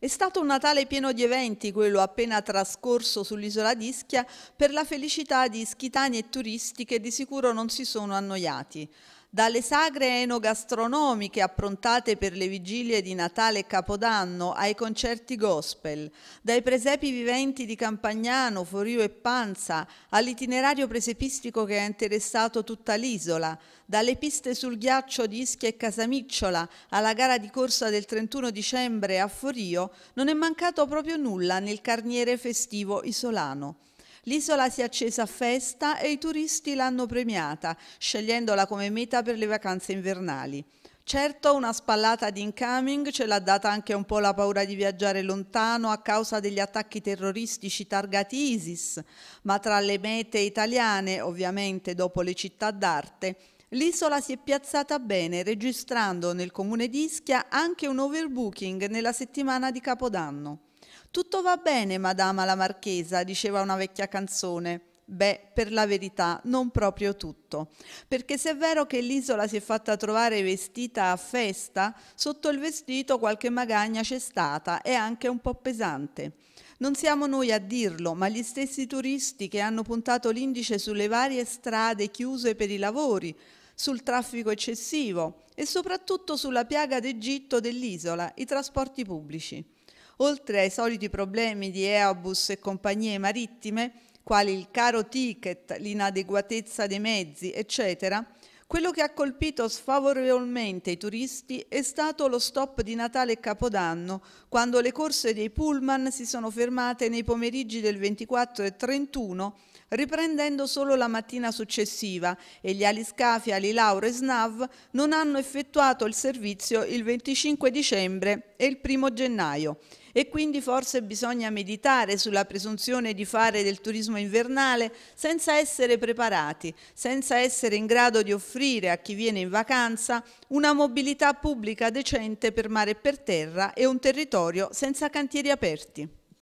È stato un Natale pieno di eventi, quello appena trascorso sull'isola di Ischia, per la felicità di schitani e turisti che di sicuro non si sono annoiati dalle sagre enogastronomiche approntate per le vigilie di Natale e Capodanno ai concerti gospel, dai presepi viventi di Campagnano, Forio e Panza all'itinerario presepistico che ha interessato tutta l'isola, dalle piste sul ghiaccio di Ischia e Casamicciola alla gara di corsa del 31 dicembre a Forio, non è mancato proprio nulla nel carniere festivo isolano. L'isola si è accesa a festa e i turisti l'hanno premiata, scegliendola come meta per le vacanze invernali. Certo una spallata di incoming ce l'ha data anche un po' la paura di viaggiare lontano a causa degli attacchi terroristici targati ISIS, ma tra le mete italiane, ovviamente dopo le città d'arte, L'isola si è piazzata bene, registrando nel comune di Ischia anche un overbooking nella settimana di Capodanno. Tutto va bene, madama la marchesa, diceva una vecchia canzone. Beh, per la verità, non proprio tutto. Perché se è vero che l'isola si è fatta trovare vestita a festa, sotto il vestito qualche magagna c'è stata e anche un po' pesante. Non siamo noi a dirlo, ma gli stessi turisti che hanno puntato l'indice sulle varie strade chiuse per i lavori, sul traffico eccessivo e soprattutto sulla piaga d'Egitto dell'isola, i trasporti pubblici. Oltre ai soliti problemi di Eobus e compagnie marittime, quali il caro ticket, l'inadeguatezza dei mezzi, eccetera, quello che ha colpito sfavorevolmente i turisti è stato lo stop di Natale e Capodanno, quando le corse dei pullman si sono fermate nei pomeriggi del 24 e 31, riprendendo solo la mattina successiva e gli aliscafi, alilauro e snav non hanno effettuato il servizio il 25 dicembre e il 1 gennaio e quindi forse bisogna meditare sulla presunzione di fare del turismo invernale senza essere preparati, senza essere in grado di offrire a chi viene in vacanza una mobilità pubblica decente per mare e per terra e un territorio senza cantieri aperti.